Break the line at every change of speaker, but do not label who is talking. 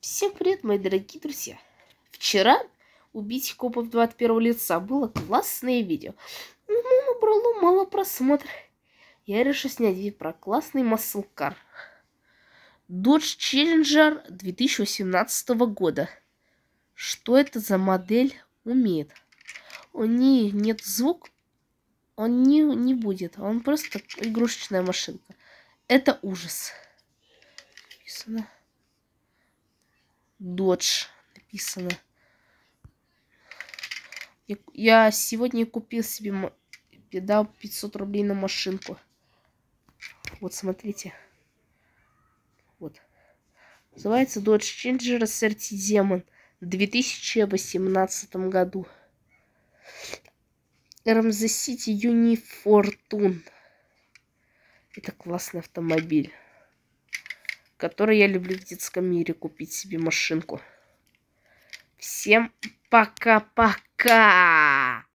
Всем привет, мои дорогие друзья! Вчера убить копов 21 лица было классное видео, но ну, набрало мало просмотров. Я решил снять видео про классный маслкар. Dodge Challenger 2018 года. Что это за модель умеет? У нее нет звук, он не, не будет, он просто игрушечная машинка. Это ужас. Написано. Dodge написано. Я, сегодня купил себе, дал 500 рублей на машинку. Вот, смотрите. Вот. Называется Dodge Challenger SRT Demon в 2018 году. RMZ City Unifortune. Это классный автомобиль который я люблю в детском мире купить себе машинку. Всем пока-пока!